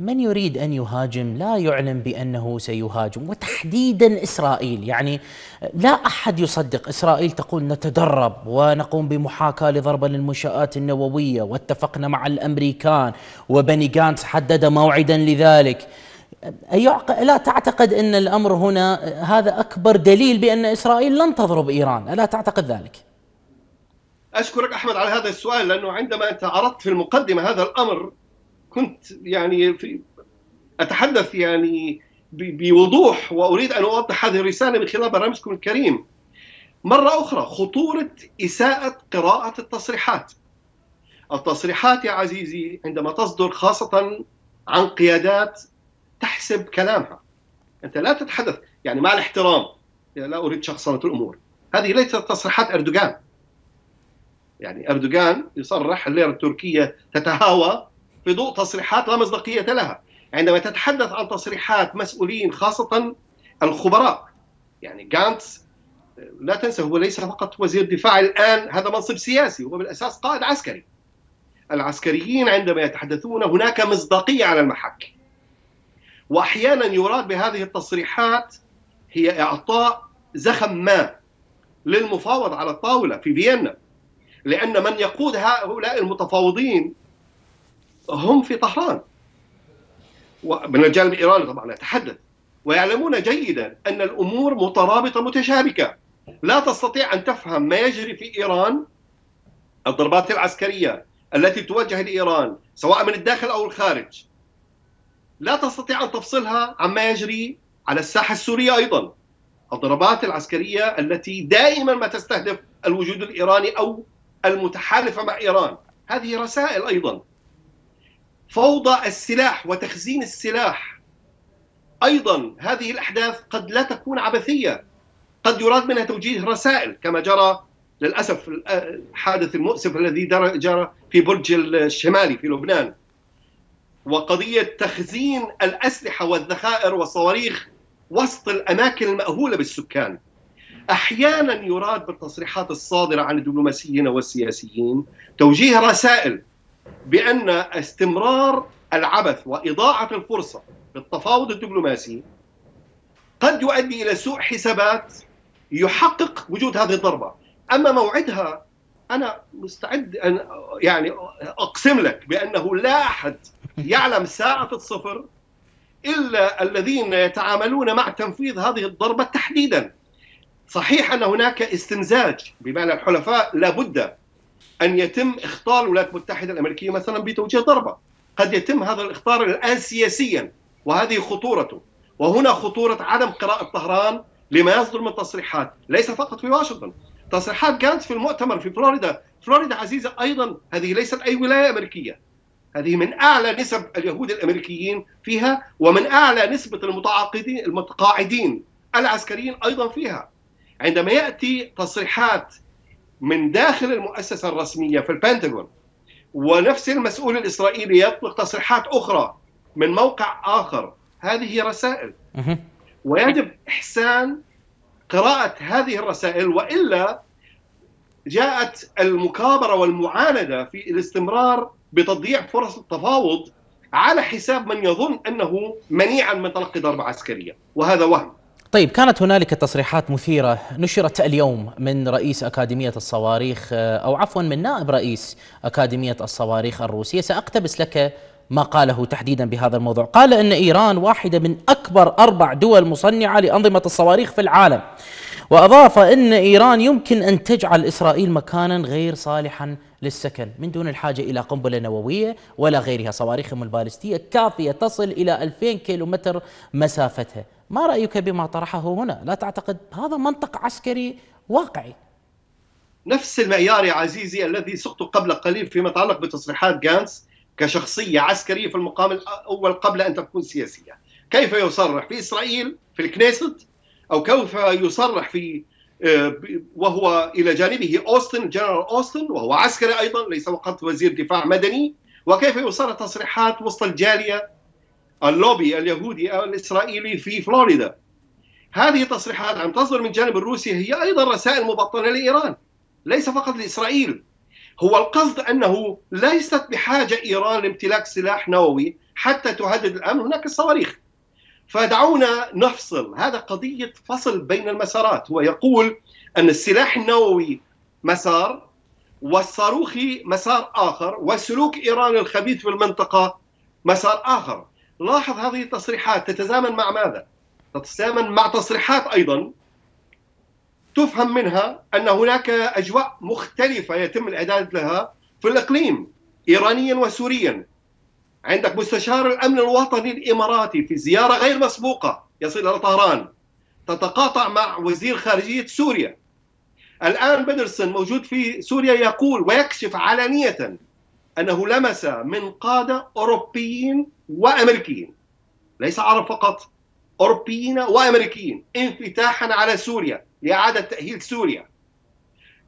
من يريد ان يهاجم لا يعلم بانه سيهاجم وتحديدا اسرائيل يعني لا احد يصدق اسرائيل تقول نتدرب ونقوم بمحاكاه لضربه للمنشات النوويه واتفقنا مع الامريكان وبني جانس حدد موعدا لذلك لا تعتقد ان الامر هنا هذا اكبر دليل بان اسرائيل لن تضرب ايران الا تعتقد ذلك اشكرك احمد على هذا السؤال لانه عندما انت عرضت في المقدمه هذا الامر كنت يعني في اتحدث يعني بوضوح واريد ان اوضح هذه الرساله من خلال برنامجكم الكريم. مره اخرى خطوره اساءه قراءه التصريحات. التصريحات يا عزيزي عندما تصدر خاصه عن قيادات تحسب كلامها. انت لا تتحدث يعني مع الاحترام لا اريد شخصنه الامور. هذه ليست تصريحات اردوغان. يعني اردوغان يصرح الليره التركيه تتهاوى في ضوء تصريحات لا مصداقية لها عندما تتحدث عن تصريحات مسؤولين خاصة الخبراء يعني جانتس لا تنسى هو ليس فقط وزير دفاع الآن هذا منصب سياسي هو بالأساس قائد عسكري العسكريين عندما يتحدثون هناك مصداقية على المحك وأحيانا يراد بهذه التصريحات هي إعطاء زخم ما للمفاوض على الطاولة في فيينا لأن من يقود هؤلاء المتفاوضين هم في طهران ومن الجانب الايراني طبعا اتحدث ويعلمون جيدا ان الامور مترابطه متشابكه لا تستطيع ان تفهم ما يجري في ايران الضربات العسكريه التي توجه لايران سواء من الداخل او الخارج لا تستطيع ان تفصلها عما يجري على الساحه السوريه ايضا الضربات العسكريه التي دائما ما تستهدف الوجود الايراني او المتحالفه مع ايران هذه رسائل ايضا فوضى السلاح وتخزين السلاح ايضا هذه الاحداث قد لا تكون عبثيه قد يراد منها توجيه رسائل كما جرى للاسف الحادث المؤسف الذي جرى في برج الشمالي في لبنان وقضيه تخزين الاسلحه والذخائر والصواريخ وسط الاماكن الماهوله بالسكان احيانا يراد بالتصريحات الصادره عن الدبلوماسيين والسياسيين توجيه رسائل بان استمرار العبث واضاعه الفرصه بالتفاوض الدبلوماسي قد يؤدي الى سوء حسابات يحقق وجود هذه الضربه، اما موعدها انا مستعد ان يعني اقسم لك بانه لا احد يعلم ساعه الصفر الا الذين يتعاملون مع تنفيذ هذه الضربه تحديدا. صحيح ان هناك استمزاج بمعنى الحلفاء لابد ان يتم اخطار الولايات المتحده الامريكيه مثلا بتوجيه ضربه قد يتم هذا الاخطار الان سياسيا وهذه خطورته وهنا خطوره عدم قراءه طهران لما يصدر من تصريحات ليس فقط في واشنطن تصريحات كانت في المؤتمر في فلوريدا فلوريدا عزيزه ايضا هذه ليست اي ولايه امريكيه هذه من اعلى نسب اليهود الامريكيين فيها ومن اعلى نسبه المتعاقدين المتقاعدين العسكريين ايضا فيها عندما ياتي تصريحات من داخل المؤسسة الرسمية في البنتاغون ونفس المسؤول الإسرائيلي يطلق تصريحات أخرى من موقع آخر هذه رسائل ويجب إحسان قراءة هذه الرسائل وإلا جاءت المكابرة والمعاندة في الاستمرار بتضييع فرص التفاوض على حساب من يظن أنه منيعا من تلقي ضربة عسكرية وهذا وهم طيب كانت هنالك تصريحات مثيرة نشرت اليوم من رئيس أكاديمية الصواريخ آه، أو عفوا من نائب رئيس أكاديمية الصواريخ الروسية سأقتبس لك ما قاله تحديدا بهذا الموضوع قال أن إيران واحدة من أكبر أربع دول مصنعة لأنظمة الصواريخ في العالم وأضاف أن إيران يمكن أن تجعل إسرائيل مكانا غير صالحا للسكن من دون الحاجة إلى قنبلة نووية ولا غيرها صواريخهم البالستية كافية تصل إلى 2000 كيلومتر مسافتها ما رايك بما طرحه هنا؟ لا تعتقد هذا منطق عسكري واقعي؟ نفس المعيار يا عزيزي الذي سقط قبل قليل فيما يتعلق بتصريحات جانس كشخصيه عسكريه في المقام الاول قبل ان تكون سياسيه. كيف يصرح في اسرائيل في الكنيست او كيف يصرح في آه، وهو الى جانبه اوستن جنرال اوستن وهو عسكري ايضا ليس فقط وزير دفاع مدني وكيف يصرح تصريحات وسط الجاليه اللوبي اليهودي أو الإسرائيلي في فلوريدا هذه التصريحات عم تصدر من جانب الروسي هي أيضا رسائل مبطنة لإيران ليس فقط لإسرائيل هو القصد أنه ليست بحاجة إيران لامتلاك سلاح نووي حتى تهدد الأمن هناك الصواريخ فدعونا نفصل هذا قضية فصل بين المسارات هو يقول أن السلاح النووي مسار والصاروخي مسار آخر وسلوك إيران الخبيث في المنطقة مسار آخر لاحظ هذه التصريحات تتزامن مع ماذا؟ تتزامن مع تصريحات ايضا تفهم منها ان هناك اجواء مختلفه يتم الاعداد لها في الاقليم ايرانيا وسوريا. عندك مستشار الامن الوطني الاماراتي في زياره غير مسبوقه يصل الى طهران تتقاطع مع وزير خارجيه سوريا. الان بدرسن موجود في سوريا يقول ويكشف علانيه انه لمس من قاده اوروبيين وامريكيين ليس عرب فقط اوروبيين وامريكيين انفتاحا على سوريا لاعاده تاهيل سوريا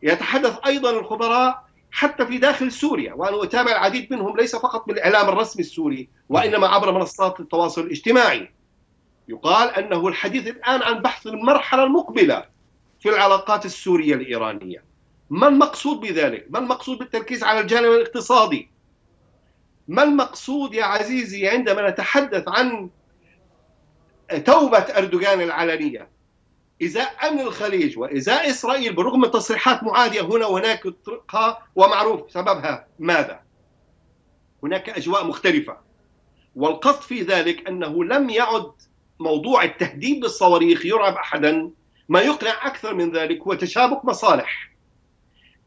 يتحدث ايضا الخبراء حتى في داخل سوريا وانا اتابع العديد منهم ليس فقط بالاعلام الرسمي السوري وانما عبر منصات التواصل الاجتماعي يقال انه الحديث الان عن بحث المرحله المقبله في العلاقات السوريه الايرانيه ما المقصود بذلك؟ ما المقصود بالتركيز على الجانب الاقتصادي؟ ما المقصود يا عزيزي عندما نتحدث عن توبة أردوغان العلنية إزاء أمن الخليج وإزاء إسرائيل بالرغم من تصريحات معادية هنا وهناك يطلقها ومعروف سببها ماذا هناك أجواء مختلفة والقصد في ذلك أنه لم يعد موضوع التهديد بالصواريخ يرعب أحدا ما يقنع أكثر من ذلك هو تشابك مصالح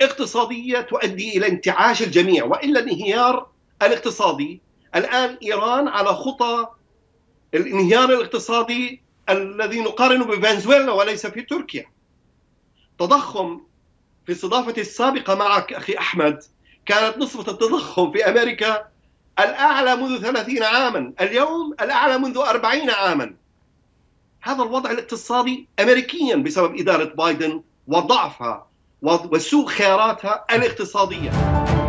اقتصادية تؤدي إلى انتعاش الجميع وإلا انهيار الاقتصادي الآن إيران على خطى الانهيار الاقتصادي الذي نقارنه بفنزويلا وليس في تركيا تضخم في استضافتي السابقة معك أخي أحمد كانت نسبة التضخم في أمريكا الأعلى منذ 30 عاما اليوم الأعلى منذ 40 عاما هذا الوضع الاقتصادي أمريكيا بسبب إدارة بايدن وضعفها وسوء خياراتها الاقتصاديه